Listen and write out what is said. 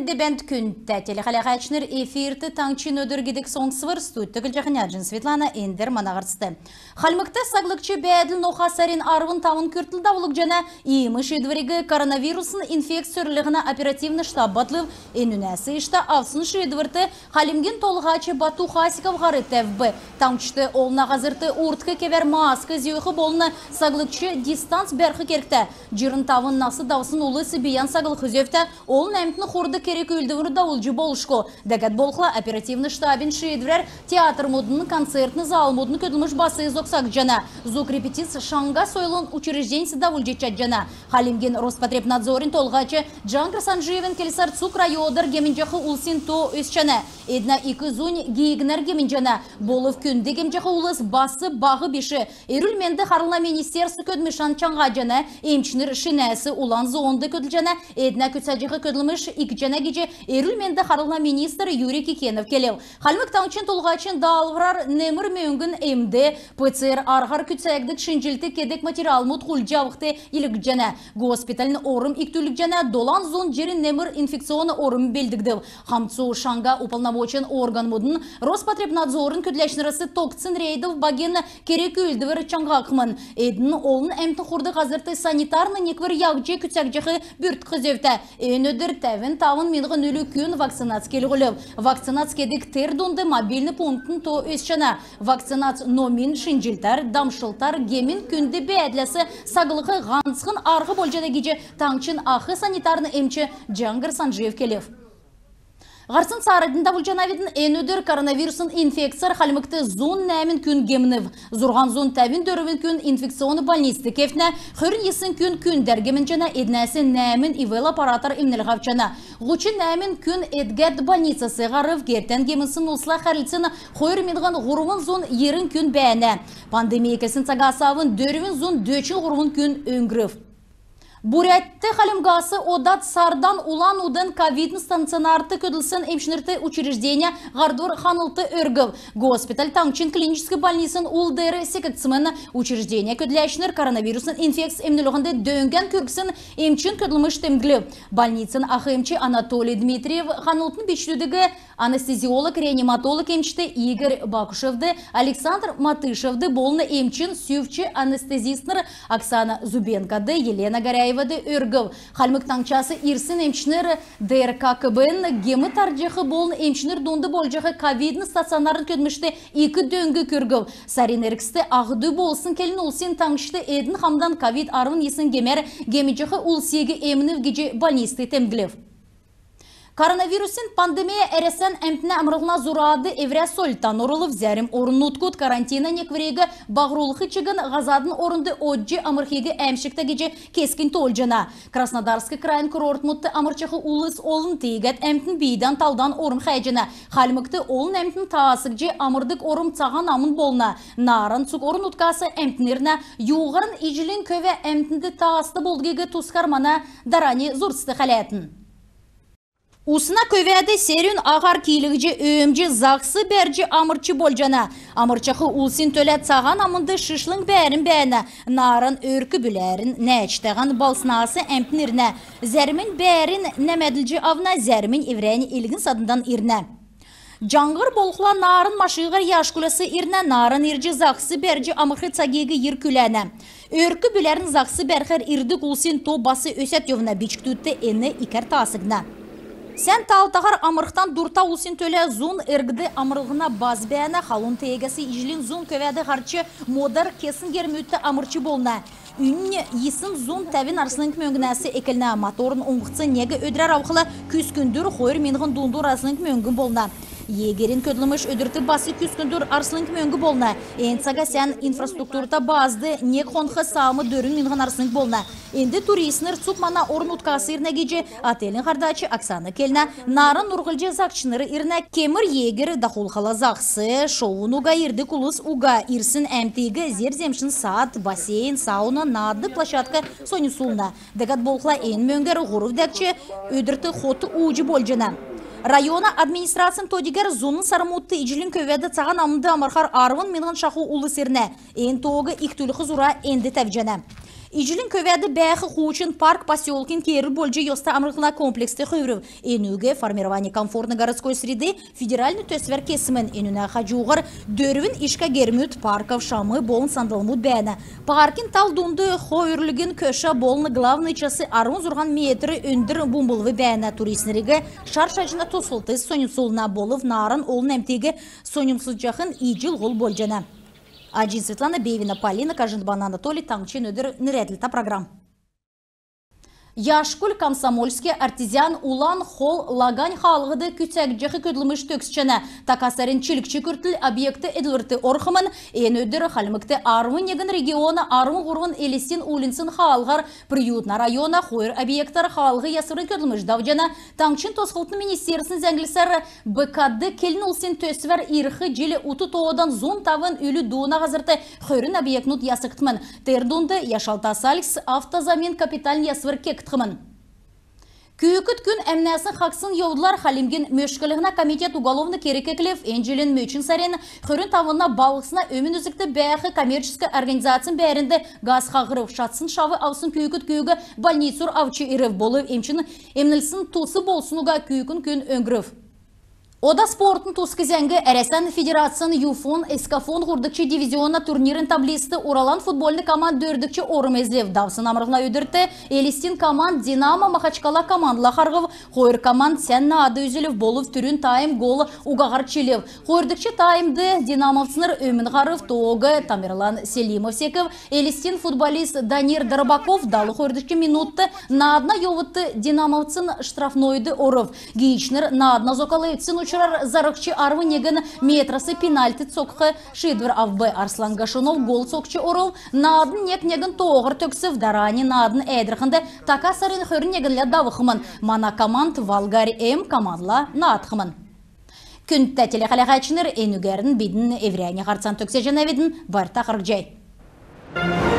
Дебент бент күнтті телехале қайчыныр эфирті таңчын өдіргедік соң сывыр студ Светлана Эндер манағырсты. Халмыкта саглыкчы бәділ нохасарин арвын тауын күртіл даулық жана имыш едвірігі коронавирусын инфекциорлығына оперативны штаб батлыв энүнәсі ішта авсын шедвірті халимген толғачы бату хасиков ғары тәвбі. Таңчыты олна ғазырты уртқы кевер маскы зеуқы болны саглыкчы дистанс бәрхі керікті. Жырын тауын насы даусын улысы Сибиян саглы үзевті ол нәмтіні қорды керек үлдігіні дауылжы болышқо. Дәкәт болқыла оперативны штабин шейдвірер театр модының концертны зал модының көділміш басы жана. Зок репетиц шанға сойлын учрежденсі дауылжы чат жана. Халимген Роспотребнадзорин толғачы Джан Красанжиевін келесар Цук райодар гемінжақы ұлсин то өсчәне. Эдна икі зун мен жана болов күндегем жақы улыс басы бағы беші. Эрүлменді харылна министерсі көдмішан чанға жана емчінір шинәсі улан зоонды көділ жана Эдна күтсәжіғы көділміш икі жана кеже Эрүлменді харылна министр Юрий Кикенов келев. Халмык таунчын толғачын даалврар немір мөңгін МД, ПЦР арғар күтсәгдік шинжилті кедек материал мұт құлжавықты илік жана госпиталін орым иктүлік жана долан зон жерін немір инфекционы орым белдігді. Хамцу Шанга уполнаму уполномочен орган мудын Роспотребнадзорын күтләшнірісі Токцин Рейдов баген керек үлдівір чанғақмын. Эдін олын әмті құрды қазірті санитарны неквір яғже күтсәк жығы бүрт қызевті. Эйін тәвін тауын менғі нүлі күн вакцинац келгіліп. Вакцинац кедік тердонды мобильні пунктын то өсшіна. Вакцинац номин шинжилтар, дамшылтар, гемин күнді бе сағылықы сағылығы ғанцығын арғы болжада кеже таңчын ахы санитарны әмчі Джангар Санжиев келев. Ғарсын сарыдында бұл жанавидын әнөдір коронавирусын инфекцияр қалымықты зон нәмін күн кемініп, Зұрған зон тәвін дөрімін күн инфекционы больнисті кефіне, құрын есін күн күн дәргемін жана әднәсі нәмін ивел аппаратар имнел жана. Құчы нәмін күн әдгәрд больницасы ғарыв кертен кемінсін ұлсыла қарылсын қойыр ғұрымын зон ерін күн бәне. Пандемия кәсін сағасавын дөрівін зон дөчі күн өңгірів. Бурятты қалымғасы одат сардан улан удын ковидн станционарты көділсін емшінірті учреждения ғардур ханылты өргіл. Госпиталь таңчын клинический больницын улдері секекцімені учреждения көділяшінір коронавирусын инфекс емніліғынды дөңген көксін емчин көділміш темгілі. Больницын ахымчы Анатолий Дмитриев ханылтын бешілудігі анестезиолог реаниматолог емшті Игорь Бакушевді, Александр Матышевды болны емчін сүйвчі анестезистнер Оксана Зубенкады, Елена Горяевады өргів. Халмык таңчасы Ирсин емчінер ДРК КБН гемы болны емчінер донды болжығы ковидны стационарын көдмішті екі дөңгі көргів. Сарин әркісті ағыды болсын келін олсын таңшты әдін хамдан ковид арвын есін гемер гемеджехы ол сегі емінів геже больнисты Коронавирусин пандемия әресен әмтіне әмірғына зұрады евре солтан орылып зәрім орыннуткут карантина неквірегі бағрулықы чығын ғазадын орынды оджи әмірхегі әмшікті кече кескін толжына. Краснодарскі крайын курортмутты әмірчіқы улыс олын тейгет әмтін бейдан талдан орым хәйжіна. Халмыкты олын әмтін таасық же әмірдік орым цаған амын болна. Нарын цук орын уткасы әмтінеріне юғырын ижілін көве әмтінді таасты болдгегі тускармана дарани зұрсты халетін. Usna kövədi serin ağar kiyiliğci, öyümci, zaqsı, bərci, amırçı bolcana. Amırçaxı ulsin tölə çağan amında şışlın bərin bərinə, narın örkü bülərin, nəçdəğən balsınası əmpnirinə, zərmin bərin nəmədilci avna, zərmin ivrəni ilgin sadından irinə. Canğır bolxla narın maşığır yaşkulası irnə narın irci zaqsı bərci amıxı çagegi yir külənə. Örkü bülərin zaqsı bərxər irdi qulsin to bası ösət yovuna biçkdüddə eni ikər tasıqna. Сән талтағар амырықтан дұрта ол төлі зун әргіді амырығына баз бәні, қалын тегесі ежілін зун көвәді қарчы модар кесін кермөтті амырчы болына. Үнне есін зун тәвін арсының көмінгінәсі әкеліне моторын оңғытсы негі өдірәр ауқылы күз күндір қойыр менғын дундур арсының болна. Егерін көдліміш өдірті басы күскіндір арсылыңкім өңгі болна. Энцага сән инфраструктурта базды не қонқы саамы дөрін мінған арсылыңк болна. Енді туристнер цукмана орнуткасы ирнегеже отелін қардачы Оксана келна. Нарын нұрғылже зақчыныры ирне кемір егері дақул қала зақсы, шоуынуға ирді кулыс уға ирсін әмтегі зерземшін саат, бассейн, сауна, нады площадка сони сулна. Дегат болқла ен мөңгері ғұрывдәкче өдірті хоты уджи болжына. Района администрациян тодигер зонын сарымутты ижилин көведі цаған амынды амархар арвын менің шаху улы серне. Эн тоғы иқтүлі қызура енді тәвжені. Ижилин kövədi bəxi Хучин парк поселкин кері больже Йоста амырқына комплексті хөвірів. Энуге формирование комфортной городской среды федеральный төсвер кесімін энуна хачуғыр дөрвін ішка гермют парков шамы болын сандалмуд бәні. Паркин тал дунды хойырлігін көші болыны главный часы арун зурған метрі үндір бумбылвы бәні туристнерігі шаршачына тосылты сонюсулына болып нарын олын әмтегі сонюмсыз жақын ижил ғол больжаны. Аджин Светлана Бевина, Полина Кажинбан, Анатолий Тамчин, Нырядль. Та программа. Яшкуль комсомольский артизиан улан хол лагань хаалгыды күтсәк жехи төкс төксчені. Такасарын чилікчі күртіл объекты эділірті орхымын, ен өдірі халмыкты армын егін региона армын ғұрғын Элесин улинсын халғар приютна района хойр объекттар халғы ясырын көдліміш давжана. Таңчын тосқылтны министерсін зәңгілсәрі БКД келін ұлсен төсвәр ирхы жилі ұты тоғыдан зон тавын үлі дуына ғазырты хойырын объектнут ясықтымын. Тердунды яшалтасальс автозамен капиталын ясвыр чыктымын күн эмнесин қақсын еудылар халимгин мөшкіліғіна комитет уголовны керекеклев энжилин мөчүн сарен хөрүн бауықсына балықсына өмін үзікті бәхі коммерческі организациян бәрінде газ хағырып шатсын шавы аусын күйкіт күйігі больницур авчы ирев болып Әмчінің эмнілсін тусы болсынуға көйкүн күн өңгіріп. Ода спортын тұз кезеңгі Әрәсән Федерацияны ЮФОН, Эскафон ғұрдықчы дивизионна турнирын таблисты Уралан футбольны команд дөрдікчі орым әзлев давсын амырғына өдірті, Элистин команд Динамо Махачкала команд қарғыв, қойыр команд Сәнна ады үзілів болув түрін тайым голы ұғағар челев. Қойырдықчы таймды Динамовцыныр өмін ғарыв тоғы Тамерлан Селимов секіп, Элистин футболист Данир Дарбаков далы қойырдықчы минутты на одна Динамовцын штрафнойды орыв. Гейчнер на одна ұшырар зарықчы арвы негін метрасы пенальти цокхы шидвер авбы Арслан Гашунов гол цокчы орыл надын нек негін тоғыр төксів дарани надын әдірхінді така сарын хөрін негінлі давықымын. Мана команд Валгари М командла наатқымын. Күн тәтелі қалағайчыныр әнігерін бидің еврәне төксе жана бар барта